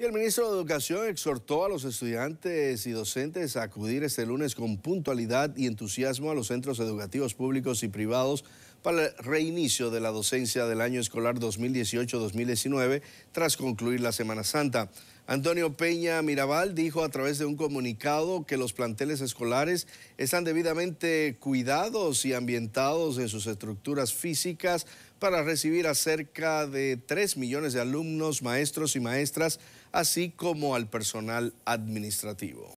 Y el ministro de Educación exhortó a los estudiantes y docentes a acudir este lunes con puntualidad y entusiasmo a los centros educativos públicos y privados para el reinicio de la docencia del año escolar 2018-2019 tras concluir la Semana Santa. Antonio Peña Mirabal dijo a través de un comunicado que los planteles escolares están debidamente cuidados y ambientados en sus estructuras físicas para recibir a cerca de 3 millones de alumnos, maestros y maestras, así como al personal administrativo.